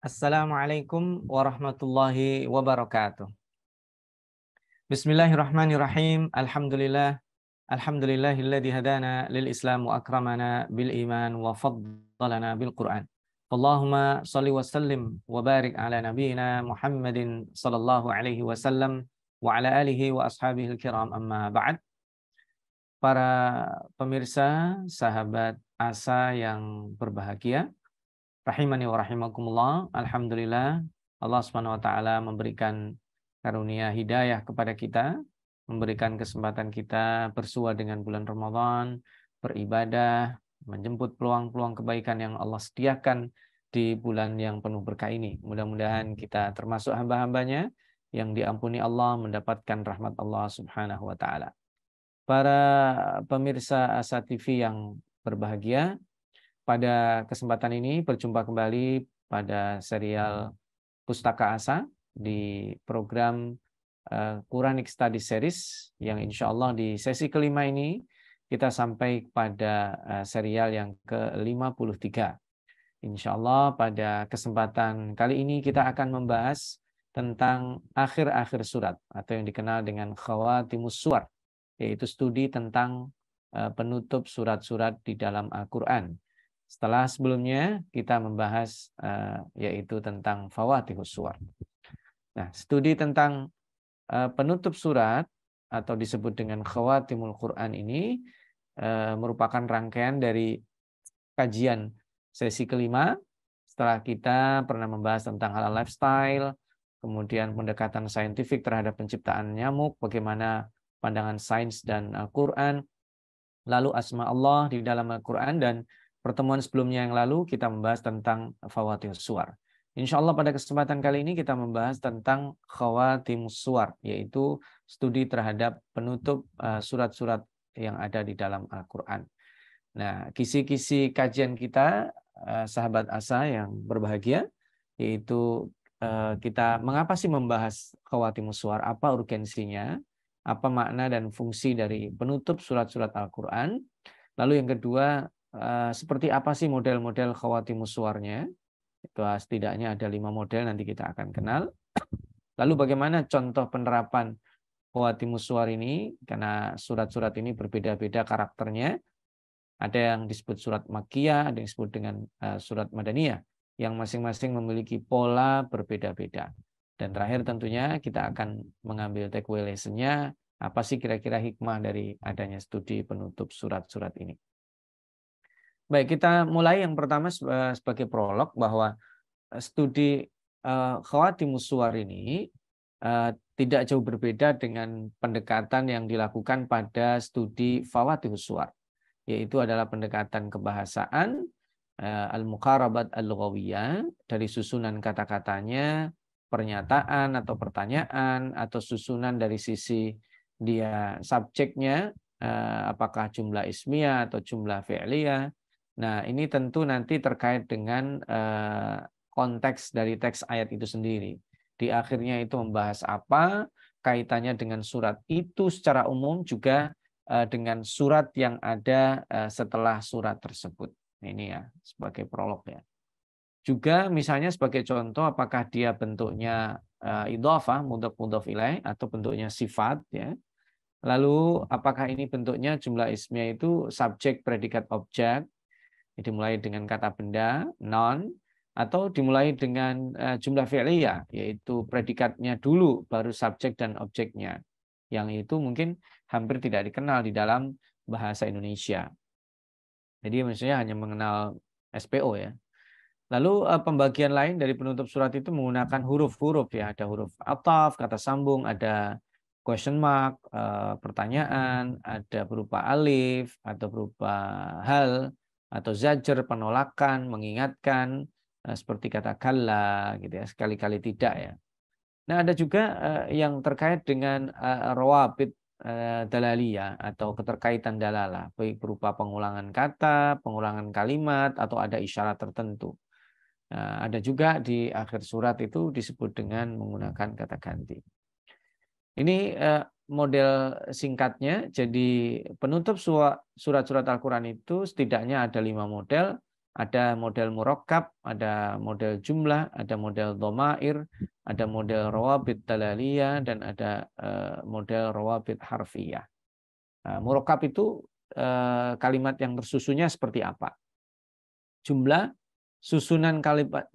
Assalamualaikum warahmatullahi wabarakatuh. Bismillahirrahmanirrahim. Alhamdulillah. Alhamdulillahilladzi hadana lil Islam wa akramana bil iman wa faddalana bil Quran. Allahumma salli wa sallim wa barik ala nabiyyina Muhammadin sallallahu alaihi wasallam wa ala alihi wa ashabihi kiram amma ba'd. Para pemirsa, sahabat asa yang berbahagia, Rahimani wa rahimakumullah. Alhamdulillah Allah Subhanahu wa taala memberikan karunia hidayah kepada kita, memberikan kesempatan kita bersua dengan bulan Ramadan, beribadah, menjemput peluang-peluang kebaikan yang Allah sediakan di bulan yang penuh berkah ini. Mudah-mudahan kita termasuk hamba-hambanya yang diampuni Allah mendapatkan rahmat Allah Subhanahu wa taala. Para pemirsa Asa TV yang berbahagia, pada kesempatan ini berjumpa kembali pada serial Pustaka Asa di program eh, Quranic Study Series yang insya Allah di sesi kelima ini kita sampai pada eh, serial yang ke-53. Insya Allah pada kesempatan kali ini kita akan membahas tentang akhir-akhir surat atau yang dikenal dengan khawatimus suar, yaitu studi tentang eh, penutup surat-surat di dalam Al-Quran setelah sebelumnya kita membahas uh, yaitu tentang fawatihus suwar. Nah, studi tentang uh, penutup surat atau disebut dengan khawatimul Quran ini uh, merupakan rangkaian dari kajian sesi kelima setelah kita pernah membahas tentang halal lifestyle, kemudian pendekatan saintifik terhadap penciptaan nyamuk, bagaimana pandangan sains dan Al-Quran, lalu asma Allah di dalam Al-Quran dan Pertemuan sebelumnya yang lalu kita membahas tentang fawatim Suar. Insya Allah pada kesempatan kali ini kita membahas tentang Khawatim Suar, yaitu studi terhadap penutup eh, surat-surat yang ada di dalam Al-Quran. Nah, kisi-kisi kajian kita, eh, sahabat asa yang berbahagia, yaitu eh, kita mengapa sih membahas Khawatim Suar, apa urgensinya, apa makna dan fungsi dari penutup surat-surat Al-Quran. Lalu yang kedua, Eh, seperti apa sih model-model khawatimus suarnya? Itu ah, setidaknya ada lima model nanti kita akan kenal. Lalu bagaimana contoh penerapan khawatimus suar ini? Karena surat-surat ini berbeda-beda karakternya. Ada yang disebut surat makiyah, ada yang disebut dengan eh, surat madaniyah, yang masing-masing memiliki pola berbeda-beda. Dan terakhir tentunya kita akan mengambil takeaway lesson-nya, apa sih kira-kira hikmah dari adanya studi penutup surat-surat ini. Baik, kita mulai yang pertama sebagai prolog bahwa eh, studi eh, khawatir ini eh, tidak jauh berbeda dengan pendekatan yang dilakukan pada studi Fawatihus Suwar, yaitu adalah pendekatan kebahasaan al-muqarabat al-lughawiyah dari susunan kata-katanya, pernyataan atau pertanyaan atau susunan dari sisi dia subjeknya apakah jumlah ismiyah atau jumlah fi'liyah Nah, ini tentu nanti terkait dengan eh, konteks dari teks ayat itu sendiri. Di akhirnya itu membahas apa, kaitannya dengan surat itu secara umum juga eh, dengan surat yang ada eh, setelah surat tersebut. Nah, ini ya, sebagai prolog ya. Juga misalnya sebagai contoh apakah dia bentuknya idhofah, mudhof-mudhof ilaih atau bentuknya sifat ya. Lalu apakah ini bentuknya jumlah ismiyah itu subjek, predikat, objek, dimulai dengan kata benda non atau dimulai dengan eh, jumlah fi'liyah yaitu predikatnya dulu baru subjek dan objeknya yang itu mungkin hampir tidak dikenal di dalam bahasa Indonesia. Jadi maksudnya hanya mengenal SPO ya. Lalu eh, pembagian lain dari penutup surat itu menggunakan huruf-huruf ya, ada huruf ataf, kata sambung, ada question mark, eh, pertanyaan, ada berupa alif atau berupa hal, atau zajar penolakan, mengingatkan eh, seperti kata kalla gitu ya, sekali-kali tidak ya. Nah, ada juga eh, yang terkait dengan eh, rawabit dalalia atau keterkaitan dalalah, baik berupa pengulangan kata, pengulangan kalimat atau ada isyarat tertentu. ada juga di akhir surat itu disebut dengan menggunakan kata ganti. Ini uh, model singkatnya. Jadi penutup surat-surat Al-Quran itu setidaknya ada lima model. Ada model murokab, ada model jumlah, ada model domair, ada model rawabit dalaliyah, dan ada eh, model rawabit harfiyah. Nah, murokab itu eh, kalimat yang tersusunnya seperti apa. Jumlah susunan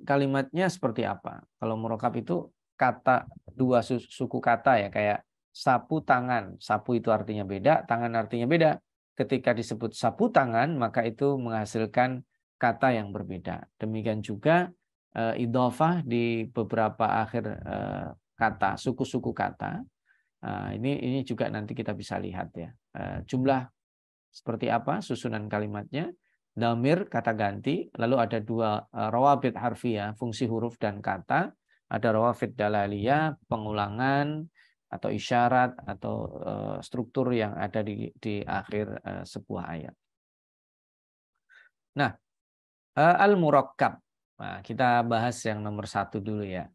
kalimatnya seperti apa. Kalau murokab itu kata dua suku kata ya kayak sapu tangan. Sapu itu artinya beda, tangan artinya beda. Ketika disebut sapu tangan, maka itu menghasilkan kata yang berbeda. Demikian juga eh, idofah di beberapa akhir eh, kata, suku-suku kata. Eh, ini ini juga nanti kita bisa lihat ya. jumlah seperti apa susunan kalimatnya. Damir kata ganti, lalu ada dua e, rawabit harfiah, fungsi huruf dan kata ada rawafid dalaliyah, pengulangan atau isyarat atau eh, struktur yang ada di, di akhir eh, sebuah ayat. Nah, eh, al-murakkab. Nah, kita bahas yang nomor satu dulu ya.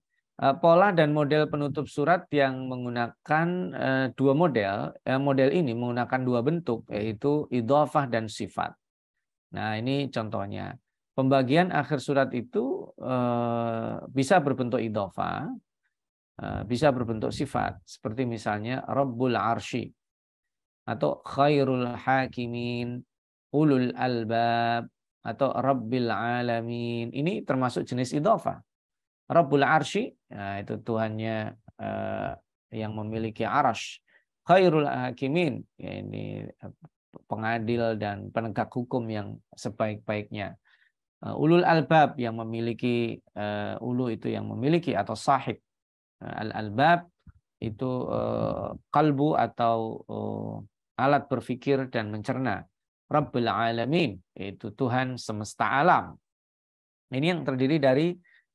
pola dan model penutup surat yang menggunakan dua model, model ini menggunakan dua bentuk, yaitu idofah dan sifat. Nah, ini contohnya pembagian akhir surat itu eh, bisa berbentuk idofa, eh, bisa berbentuk sifat. Seperti misalnya Rabbul Arshi atau Khairul Hakimin, Ulul Albab, atau Rabbil Alamin. Ini termasuk jenis idofa. Rabbul Arshi, nah, itu Tuhannya eh, yang memiliki arash. Khairul Hakimin, ya ini pengadil dan penegak hukum yang sebaik-baiknya uh, ulul albab yang memiliki uh, ulu itu yang memiliki atau sahib uh, al albab itu uh, kalbu atau uh, alat berpikir dan mencerna Rabbul alamin yaitu Tuhan semesta alam ini yang terdiri dari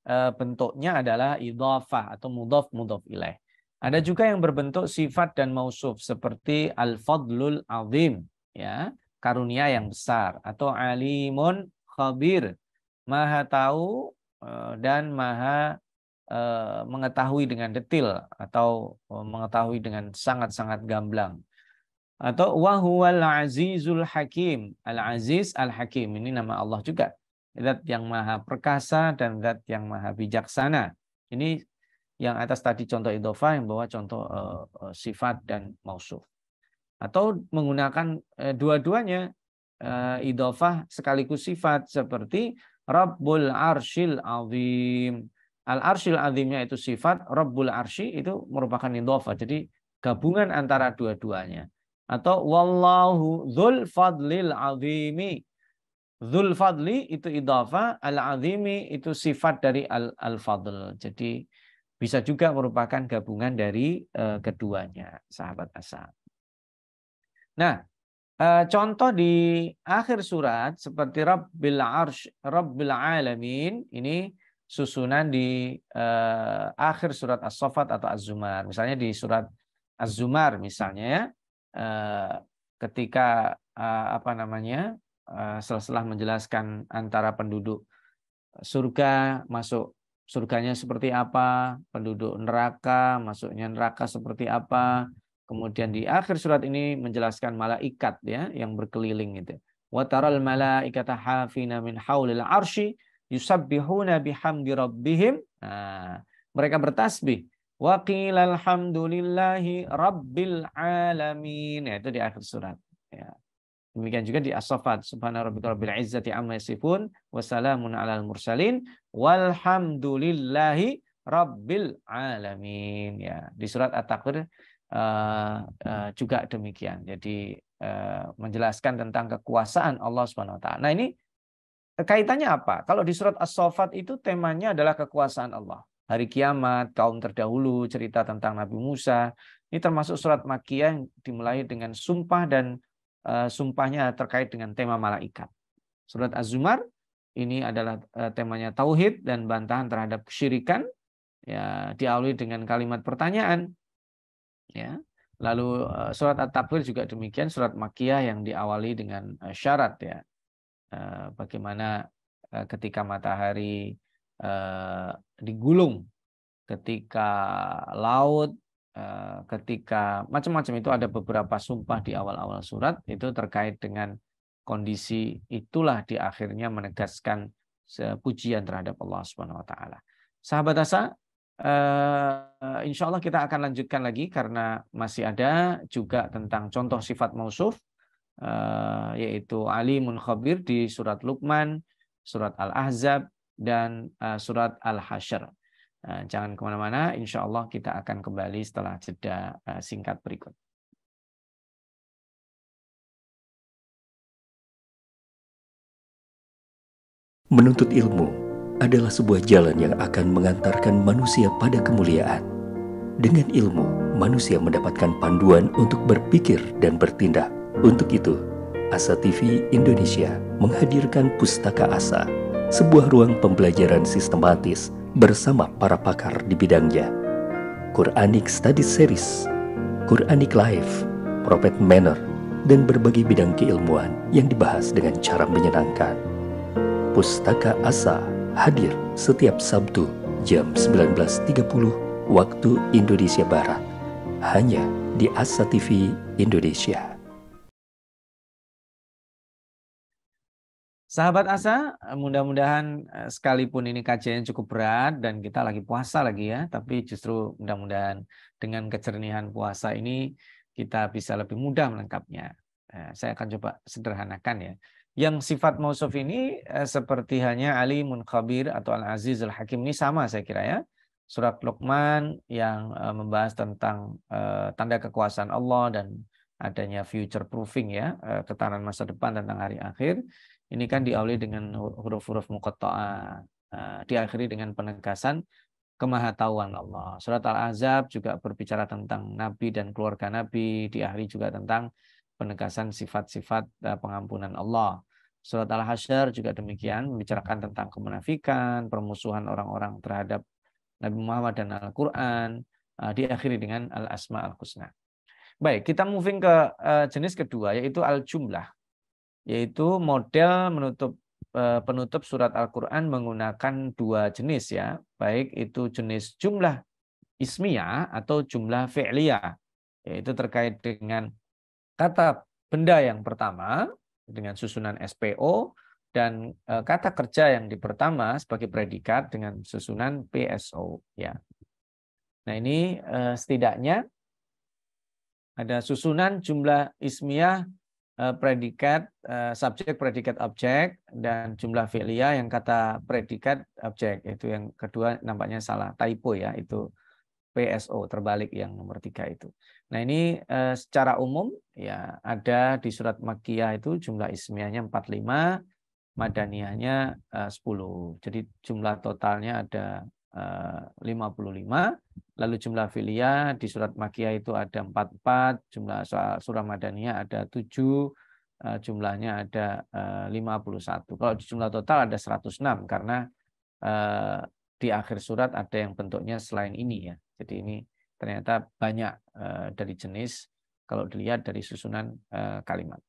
uh, bentuknya adalah idhafah atau mudhaf mudhaf ilaih ada juga yang berbentuk sifat dan mausuf seperti al-fadlul azim ya karunia yang besar atau alimun khabir, maha tahu eh, dan maha eh, mengetahui dengan detil atau eh, mengetahui dengan sangat-sangat gamblang. Atau wahwal azizul hakim. Al-aziz al-hakim. Ini nama Allah juga. Zat yang maha perkasa dan zat yang maha bijaksana. Ini yang atas tadi contoh idofa, yang bawa contoh uh, sifat dan mausuf. Atau menggunakan uh, dua-duanya Eh, idofah sekaligus sifat seperti Rabbul Arshil Azim. Al Arshil Azimnya itu sifat, Rabbul Arshi itu merupakan idofah. Jadi gabungan antara dua-duanya. Atau Wallahu Zul Fadlil Azimi. Zul Fadli itu idofah, Al Azimi itu sifat dari Al, al Fadl. Jadi bisa juga merupakan gabungan dari uh, keduanya, sahabat asal. Nah, Eh, contoh di akhir surat seperti Rabbil Arsh, Rabbil Alamin ini susunan di uh, akhir surat As-Saffat atau Az-Zumar. Misalnya di surat Az-Zumar misalnya uh, ketika uh, apa namanya? Uh, setelah menjelaskan antara penduduk surga masuk surganya seperti apa, penduduk neraka masuknya neraka seperti apa, Kemudian di akhir surat ini menjelaskan malaikat ya yang berkeliling itu. Wa taral malaikata hafina min haulil arsy yusabbihuna bihamdi rabbihim. Nah, mereka bertasbih. Wa qila alhamdulillahi rabbil alamin. Ya, itu di akhir surat. Ya. Demikian juga di As-Saffat. Subhana rabbika rabbil izzati amma yasifun wa salamun alal mursalin walhamdulillahi rabbil alamin. Ya, di surat At-Takwir Eh, eh, juga demikian. Jadi eh, menjelaskan tentang kekuasaan Allah Subhanahu taala. Nah, ini kaitannya apa? Kalau di surat as sofat itu temanya adalah kekuasaan Allah. Hari kiamat, kaum terdahulu, cerita tentang Nabi Musa. Ini termasuk surat Makiyah yang dimulai dengan sumpah dan uh, sumpahnya terkait dengan tema malaikat. Surat Az-Zumar ini adalah uh, temanya tauhid dan bantahan terhadap kesyirikan ya diawali dengan kalimat pertanyaan ya lalu eh, surat at-takwir juga demikian surat makiyah yang diawali dengan eh, syarat ya eh, bagaimana ketika matahari digulung ketika laut ketika macam-macam itu ada beberapa sumpah di awal-awal surat itu terkait dengan kondisi itulah di akhirnya menegaskan pujian terhadap Allah Subhanahu wa taala. Sahabat Asa, Uh, insya Allah kita akan lanjutkan lagi karena masih ada juga tentang contoh sifat mausuf uh, eh, yaitu alimun khabir di surat Luqman, surat Al-Ahzab dan uh, surat Al-Hasyr. Uh, jangan kemana-mana, insya Allah kita akan kembali setelah jeda uh, singkat berikut. Menuntut ilmu adalah sebuah jalan yang akan mengantarkan manusia pada kemuliaan. Dengan ilmu, manusia mendapatkan panduan untuk berpikir dan bertindak. Untuk itu, Asa TV Indonesia menghadirkan Pustaka Asa, sebuah ruang pembelajaran sistematis bersama para pakar di bidangnya. Quranic Study Series, Quranic Life, Prophet Manner, dan berbagai bidang keilmuan yang dibahas dengan cara menyenangkan. Pustaka Asa hadir setiap Sabtu jam 19.30 waktu Indonesia Barat hanya di Asa TV Indonesia. Sahabat Asa, mudah-mudahan eh, sekalipun ini kajian cukup berat dan kita lagi puasa lagi ya, tapi justru mudah-mudahan dengan kecernihan puasa ini kita bisa lebih mudah melengkapnya. Eh, saya akan coba sederhanakan ya. Yang sifat mausuf ini eh, seperti hanya Ali khabir atau al-aziz al-hakim ini sama saya kira ya. Surat Luqman yang eh, membahas tentang eh, tanda kekuasaan Allah dan adanya future proofing ya, eh, ketahanan masa depan tentang hari akhir. Ini kan diawali dengan huruf-huruf muqatta'ah. Eh, diakhiri dengan penegasan kemahatauan Allah. Surat al Azab juga berbicara tentang nabi dan keluarga nabi, diakhiri juga tentang penegasan sifat-sifat eh, pengampunan Allah. Surat Al-Hasyr juga demikian membicarakan tentang kemunafikan, permusuhan orang-orang terhadap Nabi Muhammad dan Al-Qur'an, eh, diakhiri dengan Al-Asma Al-Husna. Baik, kita moving ke eh, jenis kedua yaitu al-jumlah. Yaitu model menutup penutup surat Al-Qur'an menggunakan dua jenis ya, baik itu jenis jumlah ismiyah atau jumlah fi'liyah yaitu terkait dengan kata benda yang pertama dengan susunan SPO dan e, kata kerja yang di pertama sebagai predikat dengan susunan PSO ya. Nah, ini e, setidaknya ada susunan jumlah ismiah e, predikat subjek predikat objek dan jumlah filia yang kata predikat objek itu yang kedua nampaknya salah typo ya itu PSO terbalik yang nomor tiga itu. Nah ini eh, secara umum ya ada di surat Makiyah itu jumlah ismiahnya 45, madaniyahnya eh, 10. Jadi jumlah totalnya ada eh, 55. Lalu jumlah filia di surat Makiyah itu ada 44, jumlah surah madaniyah ada 7, eh, jumlahnya ada eh, 51. Kalau jumlah total ada 106 karena eh, di akhir surat ada yang bentuknya selain ini ya jadi ini ternyata banyak eh, dari jenis kalau dilihat dari susunan eh, kalimat.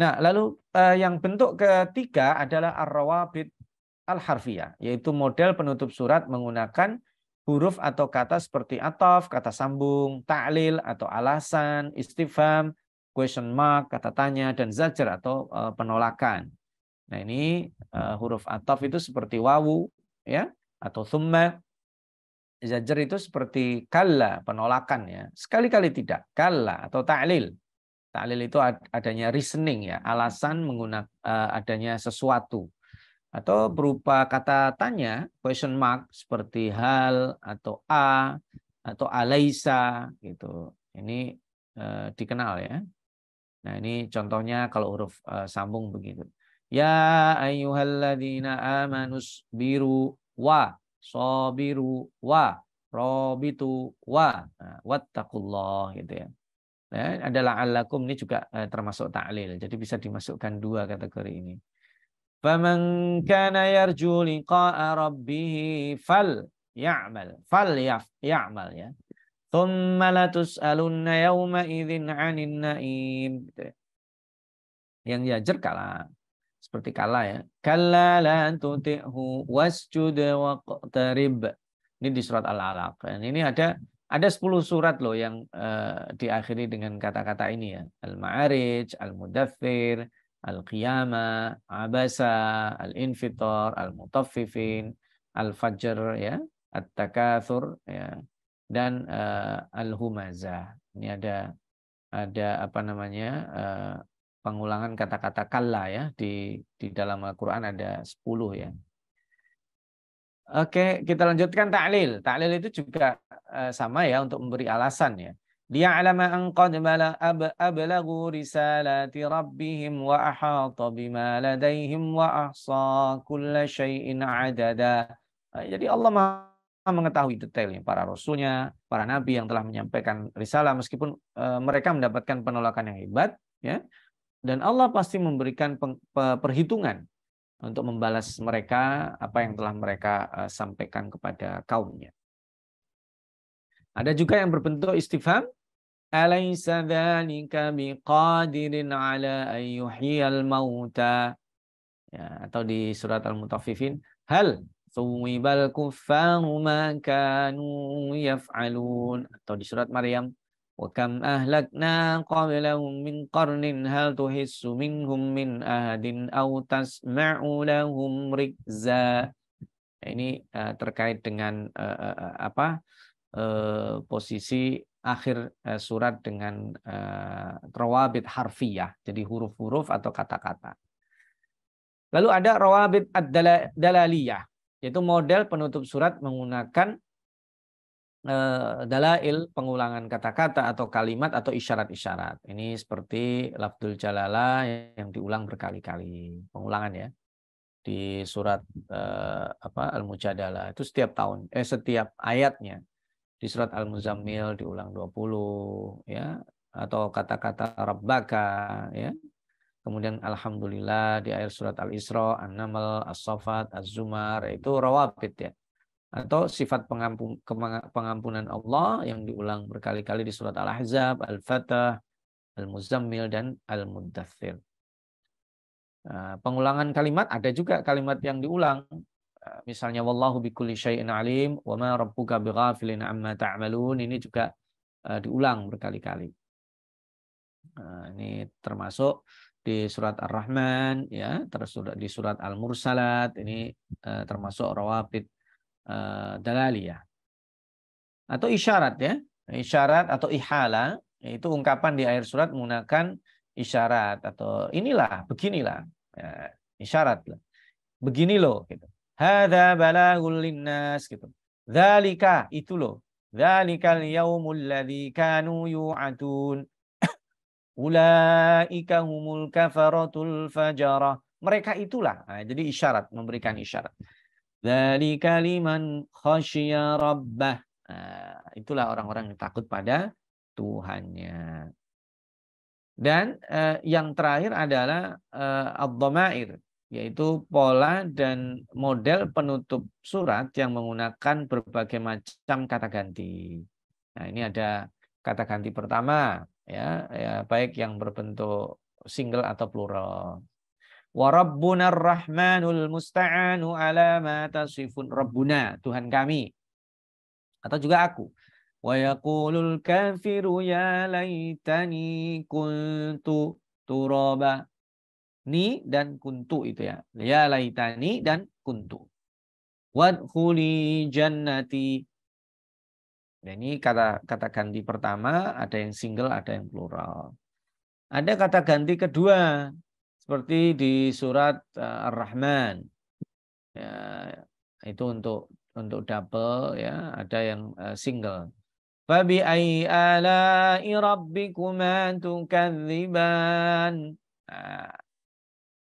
Nah, lalu eh, yang bentuk ketiga adalah ar-rawabit al-harfiyah, yaitu model penutup surat menggunakan huruf atau kata seperti ataf, kata sambung, ta'lil atau alasan, istifam, question mark, kata tanya, dan zajar atau penolakan. Nah, ini huruf ataf itu seperti wawu ya atau thumma Zajar itu seperti kalla, penolakan ya. Sekali-kali tidak. Kalla atau ta'lil. Ta'lil itu adanya reasoning ya, alasan menggunakan eh, adanya sesuatu. Atau berupa kata tanya, question mark seperti hal atau a atau alaisa gitu. Ini eh, dikenal ya. Nah, ini contohnya kalau huruf eh, sambung begitu. Ya ayyuhalladzina amanus biru wa sobiru wa robitu wa nah, wattaqullah gitu ya. Nah, adalah alakum ini juga eh, termasuk taklil. Jadi bisa dimasukkan dua kategori ini. Faman kana yarju liqa'a rabbih fal ya'mal fal ya'mal ya. Thumma la tus'alunna yawma idzin 'anin na'im. Gitu ya. Yang diajar kalah seperti kala ya. Kalla la tuti'hu wasjud waqtarib. Ini di surat Al-Alaq. Ini ada ada 10 surat loh yang uh, diakhiri dengan kata-kata ini ya. Al-Ma'arij, al mudaffir Al-Qiyamah, Abasa, Al-Infitar, Al-Mutaffifin, Al-Fajr ya, at takatsur ya, dan uh, Al-Humazah. Ini ada ada apa namanya? Uh, pengulangan kata-kata kalla ya di di dalam Al-Qur'an ada 10 ya. Oke, kita lanjutkan ta'lil. Ta'lil itu juga eh, sama ya untuk memberi alasan ya. Dia ليعلم ablagu risalati rabbihim wa ahata bima ladaihim wa ahsa كل شيء adada. Eh, jadi Allah maha mengetahui detailnya para rasulnya, para nabi yang telah menyampaikan risalah meskipun eh, mereka mendapatkan penolakan yang hebat, ya, dan Allah pasti memberikan perhitungan untuk membalas mereka apa yang telah mereka eh, sampaikan kepada kaumnya. Ada juga yang berbentuk istifham. Alaysa dzalika biqadirin ala ayyuhiyal mauta. Ya, atau di surat al mutafifin hal suwibal kuffaru ma kanu yaf'alun atau di surat Maryam وكم أهلكنا قبلهم من قرن هل تحس منهم من أحد أو تسمع لهم ركزا ini uh, terkait dengan uh, uh, apa uh, posisi akhir uh, surat dengan uh, rawabit harfiyah jadi huruf-huruf atau kata-kata lalu ada rawabit ad-dalaliyah yaitu model penutup surat menggunakan Eh, dalail pengulangan kata-kata atau kalimat atau isyarat-isyarat. Ini seperti lafdul jalala yang diulang berkali-kali, pengulangan ya. Di surat eh, apa Al-Mujadalah itu setiap tahun eh setiap ayatnya di surat Al-Muzammil diulang 20 ya atau kata-kata rabbaka ya. Kemudian alhamdulillah di akhir surat Al-Isra, An-Naml, As-Saffat, Az-Zumar itu rawabit ya atau sifat pengampun, pengampunan Allah yang diulang berkali-kali di surat Al-Ahzab, Al-Fatah, Al-Muzammil, dan Al-Muddathir. Eh, pengulangan kalimat ada juga kalimat yang diulang. Eh, misalnya wallahu bikulli syai'in alim wa ma rabbuka bighafilin amma ta'amalun. ini juga eh, diulang berkali-kali. ini termasuk di surat Ar-Rahman ya, terus di surat Al-Mursalat ini termasuk rawabit Eh, dalaliyah. Atau isyarat ya. Isyarat atau ihala itu ungkapan di akhir surat menggunakan isyarat atau inilah, beginilah. Ya, isyarat lah. Begini loh gitu. hada balagul linnas gitu. Dzalika itu loh. Dzalikal yaumul ladzi kanu yu'atun. Ulaika humul kafaratul fajarah. Mereka itulah. Nah, jadi isyarat, memberikan isyarat. Dari kaliman khasya Robbah nah, itulah orang-orang yang takut pada Tuhannya. Dan eh, yang terakhir adalah eh, ad yaitu pola dan model penutup surat yang menggunakan berbagai macam kata ganti. Nah, ini ada kata ganti pertama ya, ya baik yang berbentuk single atau plural. Warabbuna rahmanul musta'anu ala ma tasifun. Rabbuna, Tuhan kami. Atau juga aku. Wa Yakulul kafiru ya laitani kuntu turaba. Ni dan kuntu itu ya. Ya laytani dan kuntu. Wadkhuli jannati. Dan nah, ini kata kata ganti pertama ada yang single ada yang plural. Ada kata ganti kedua seperti di surat eh, Ar-Rahman. Ya, itu untuk untuk double ya, ada yang eh, single. Fabi ai ala'i rabbikuma tukadziban. Ah.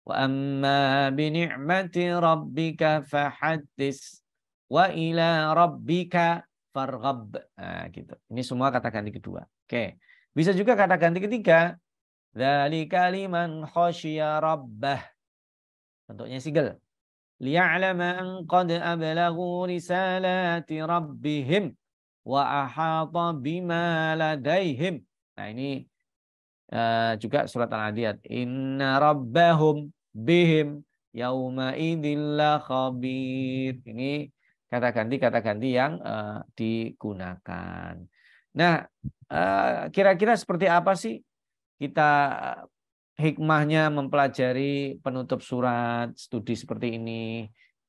Wa amma bi ni'mati rabbika fahaddis wa ila rabbika farghab. Nah, gitu. Ini semua kata ganti kedua. Oke. Okay. Bisa juga kata ganti ketiga. Dzalika liman khasyya rabbah. Bentuknya sigel. Li'alama an qad ablaghu risalati rabbihim wa ahata bima ladaihim. Nah, ini uh, juga surat Al-Adiyat. Inna rabbahum bihim yauma idillah khabir. Ini kata ganti kata ganti yang uh, digunakan. Nah, eh, kira-kira uh, kira -kira seperti apa sih kita eh, hikmahnya mempelajari penutup surat studi seperti ini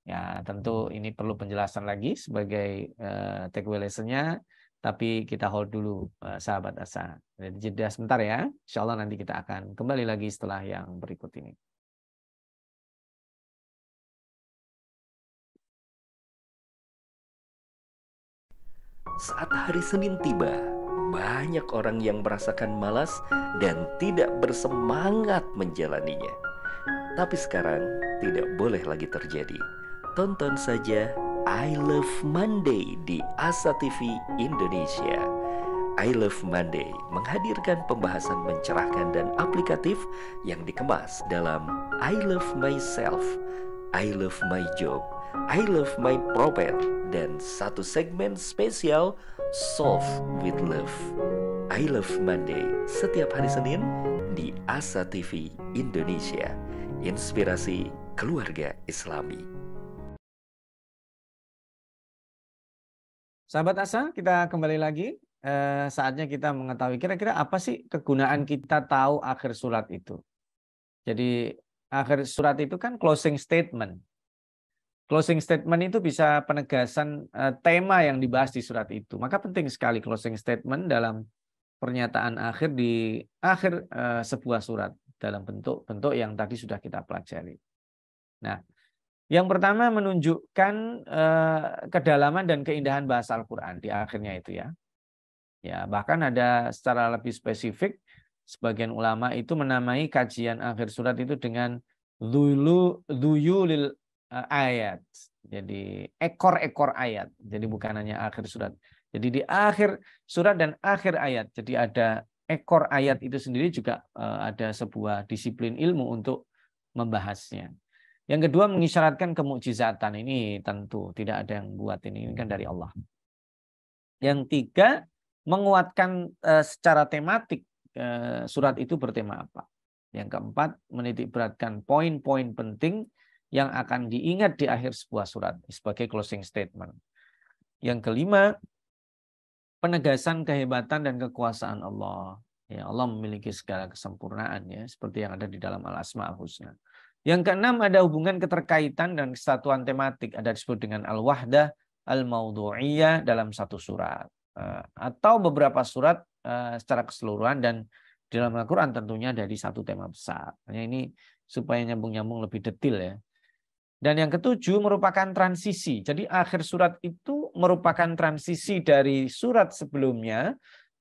ya tentu ini perlu penjelasan lagi sebagai uh, takeaway lessonnya tapi kita hold dulu uh, sahabat asa jadi jeda sebentar ya insya Allah nanti kita akan kembali lagi setelah yang berikut ini Saat hari Senin tiba, banyak orang yang merasakan malas dan tidak bersemangat menjalaninya. Tapi sekarang tidak boleh lagi terjadi. Tonton saja I Love Monday di Asa TV Indonesia. I Love Monday menghadirkan pembahasan mencerahkan dan aplikatif yang dikemas dalam I Love Myself, I Love My Job, I Love My Prophet, dan satu segmen spesial Solve with Love. I Love Monday setiap hari Senin di Asa TV Indonesia. Inspirasi keluarga Islami. Sahabat Asa, kita kembali lagi. Eh, saatnya kita mengetahui kira-kira apa sih kegunaan kita tahu akhir surat itu. Jadi akhir surat itu kan closing statement Closing statement itu bisa penegasan eh, tema yang dibahas di surat itu. Maka penting sekali closing statement dalam pernyataan akhir di akhir eh, sebuah surat dalam bentuk-bentuk yang tadi sudah kita pelajari. Nah, yang pertama menunjukkan eh, kedalaman dan keindahan bahasa Al-Quran di akhirnya itu ya. Ya bahkan ada secara lebih spesifik sebagian ulama itu menamai kajian akhir surat itu dengan Duyulil Eh, ayat. Jadi ekor-ekor ayat. Jadi bukan hanya akhir surat. Jadi di akhir surat dan akhir ayat. Jadi ada ekor ayat itu sendiri juga eh, ada sebuah disiplin ilmu untuk membahasnya. Yang kedua mengisyaratkan kemujizatan ini tentu tidak ada yang buat ini ini kan dari Allah. Yang tiga menguatkan eh, secara tematik surat itu bertema apa. Yang keempat menitikberatkan poin-poin penting yang akan diingat di akhir sebuah surat sebagai closing statement. Yang kelima, penegasan kehebatan dan kekuasaan Allah. Ya, Allah memiliki segala kesempurnaan ya, seperti yang ada di dalam Al-Asmaul Husna. Yang keenam ada hubungan keterkaitan dan kesatuan tematik ada disebut dengan al-wahdah al maudhuiyah dalam satu surat eh, atau beberapa surat eh, secara keseluruhan dan di dalam Al-Qur'an tentunya dari satu tema besar. Hanya nah, ini supaya nyambung-nyambung lebih detail ya. Dan yang ketujuh merupakan transisi. Jadi akhir surat itu merupakan transisi dari surat sebelumnya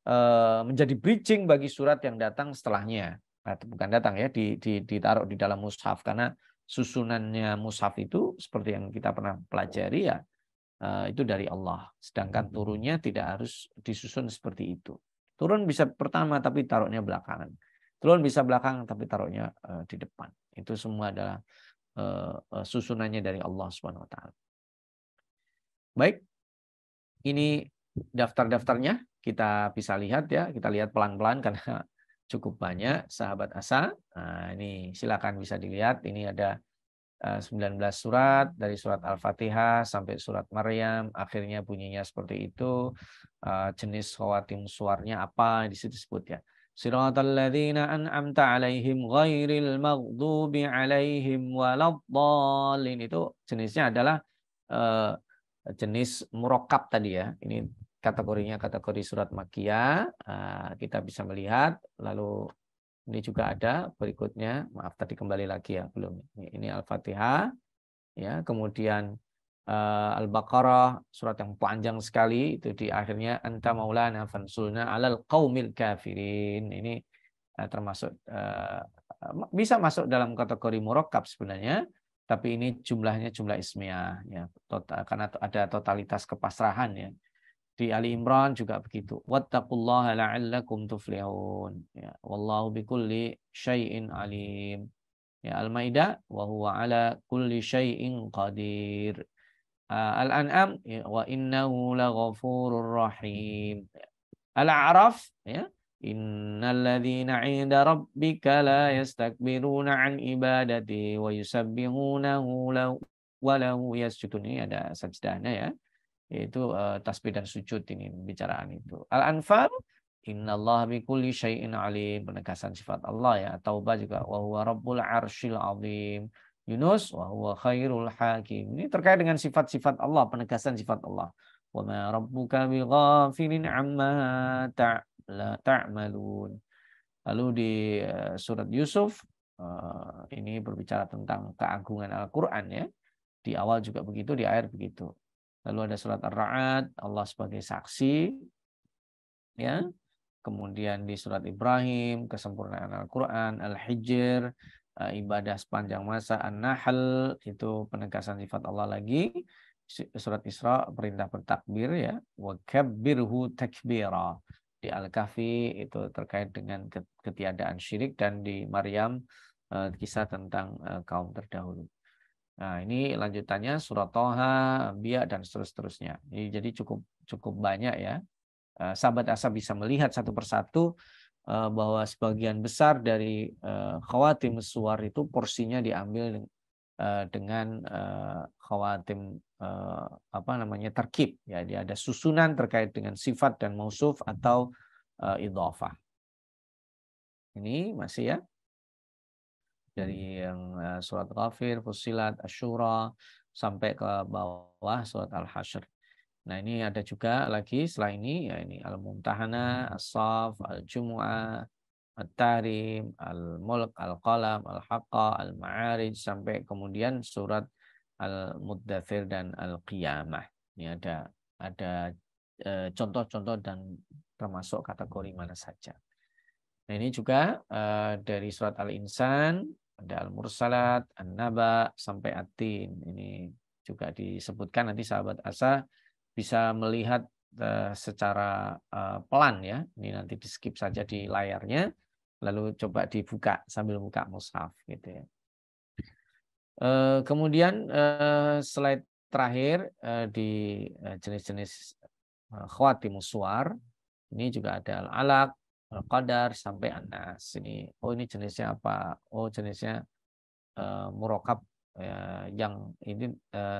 eh, menjadi bridging bagi surat yang datang setelahnya. Nah, bukan datang ya, ditaruh di dalam mushaf karena susunannya mushaf itu seperti yang kita pernah pelajari ya eh, itu dari Allah. Sedangkan hmm. turunnya tidak harus disusun seperti itu. Turun bisa pertama tapi taruhnya belakangan. Turun bisa belakang tapi taruhnya eh, di depan. Itu semua adalah Eh, eh, susunannya dari Allah Subhanahu wa taala. Baik. Ini daftar-daftarnya kita bisa lihat ya, kita lihat pelan-pelan karena cukup banyak sahabat asa. Nah, ini silakan bisa dilihat ini ada 19 eh, surat dari surat Al-Fatihah sampai surat Maryam akhirnya bunyinya seperti itu jenis khawatim suaranya apa di situ disebut ya. صراط الذين أنعمت alaihim ghairil maghdubi alaihim waladhdallin itu jenisnya adalah uh, jenis murokab tadi ya. Ini kategorinya kategori surat makia. Uh, ah, kita bisa melihat lalu ini juga ada berikutnya. Maaf tadi kembali lagi ya belum. Ini Al-Fatihah ya, kemudian uh, Al-Baqarah, surat yang panjang sekali itu di akhirnya anta maulana fansulna alal qaumil kafirin. Ini uh, termasuk uh, bisa masuk dalam kategori murakkab sebenarnya, tapi ini jumlahnya jumlah ismiyah ya, total, karena ada totalitas kepasrahan ya. Di Ali Imran juga begitu. Wattaqullaha la'allakum tuflihun. Ya, wallahu bikulli syai'in alim. Ya Al-Maidah wa huwa ala kulli syai'in qadir. Ah, Al-An'am ya, wa innahu laghafurur rahim. Al-A'raf ya Innalladzina 'inda rabbika la yastakbiruna 'an ibadati wa yusabbihunahu wa lahu yasjudun ini ada sajdahnya ya Itu uh, eh, tasbih dan sujud ini pembicaraan itu. Al-Anfal Innallaha bikulli syai'in alim penegasan sifat Allah ya. Taubah juga wa huwa rabbul Arshil azim. Yunus wa huwa khairul hakim. Ini terkait dengan sifat-sifat Allah, penegasan sifat Allah. Wa ma rabbuka bighafilin amma ta'malun. Lalu di eh, surat Yusuf eh, ini berbicara tentang keagungan Al-Qur'an ya. Di awal juga begitu, di akhir begitu. Lalu ada surat Ar-Ra'd, Allah sebagai saksi ya. Kemudian di surat Ibrahim, kesempurnaan Al-Qur'an, Al-Hijr, Eh, ibadah sepanjang masa An-Nahl itu penegasan sifat Allah lagi surat Isra perintah bertakbir ya wa kabbirhu takbira di Al-Kahfi itu terkait dengan ketiadaan syirik dan di Maryam eh, kisah tentang eh, kaum terdahulu. Nah, ini lanjutannya surat Toha, biak dan seterusnya. Jadi cukup cukup banyak ya. Sahabat Asa bisa melihat satu persatu Eh, bahwa sebagian besar dari eh, khawatim suar itu porsinya diambil eh, dengan khawatim apa namanya terkib ya dia ada susunan terkait dengan sifat dan mausuf atau idhofah. Ini masih ya dari hmm. yang surat kafir Fusilat, Asyura sampai ke bawah surat Al-Hasyr. Nah, ini ada juga lagi selain ini, ya ini Al-Mumtahana, As-Saf, Al-Jumu'ah, at tarim Al-Mulk, Al-Qalam, Al-Haqqa, Al-Ma'arij, sampai kemudian surat al muddatsir dan Al-Qiyamah. Ini ada ada e, contoh-contoh dan termasuk kategori mana saja. Nah, ini juga e, dari surat Al-Insan, ada Al-Mursalat, An-Naba, sampai Atin. Ini juga disebutkan nanti sahabat Asa bisa melihat eh, secara eh, pelan ya. Ini nanti di skip saja di layarnya, lalu coba dibuka sambil buka mushaf gitu ya. Eh, kemudian slide terakhir di jenis-jenis khawati musuar ini juga ada al alak al-qadar sampai anas. Ini oh ini jenisnya apa? Oh jenisnya murokab yang ini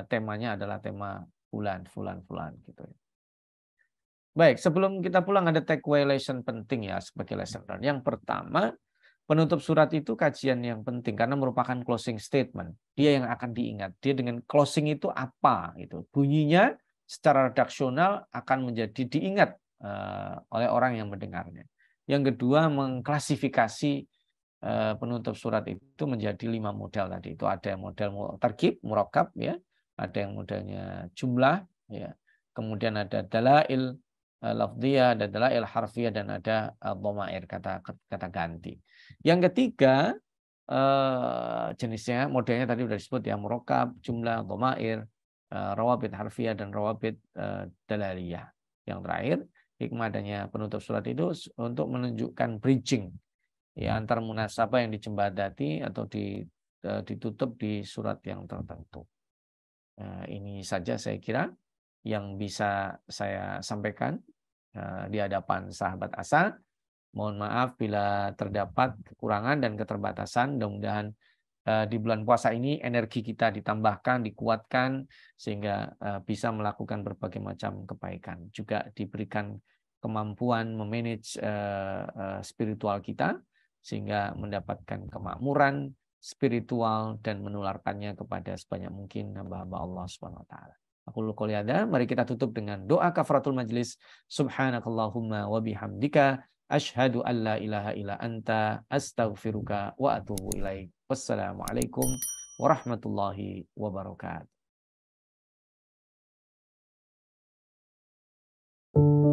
temanya adalah tema fulan, fulan, fulan gitu ya. Baik, sebelum kita pulang ada takeaway lesson penting ya sebagai lesson learn. Yang pertama, penutup surat itu kajian yang penting karena merupakan closing statement. Dia yang akan diingat. Dia dengan closing itu apa gitu. Bunyinya secara redaksional akan menjadi diingat eh, oleh orang yang mendengarnya. Yang kedua, mengklasifikasi eh, penutup surat itu menjadi lima model tadi. Itu ada model terkib, murakab ya ada yang modalnya jumlah, ya. kemudian ada dalail eh, lafziyah, ada dalail harfiyah, dan ada eh, dhamair kata, kata ganti. Yang ketiga, eh, jenisnya, modelnya tadi sudah disebut ya, murakab jumlah, dhamair rawabit harfiyah, dan rawabit dalaliyah. Yang terakhir, hikmah adanya penutup surat itu untuk menunjukkan bridging ya antar munasabah yang dijembatati atau ditutup di surat yang tertentu. Eh, ini saja saya kira yang bisa saya sampaikan eh, di hadapan sahabat asa. Mohon maaf bila terdapat kekurangan dan keterbatasan. Mudah-mudahan eh, di bulan puasa ini energi kita ditambahkan, dikuatkan sehingga bisa melakukan berbagai macam kebaikan. Juga diberikan kemampuan memanage spiritual kita sehingga mendapatkan kemakmuran, spiritual dan menularkannya kepada sebanyak mungkin hamba-hamba Allah Subhanahu wa taala. Aku qouli ya mari kita tutup dengan doa kafaratul majlis. Subhanakallahumma wa bihamdika asyhadu an la ilaha illa anta astaghfiruka wa atubu ilaik. Wassalamualaikum warahmatullahi wabarakatuh.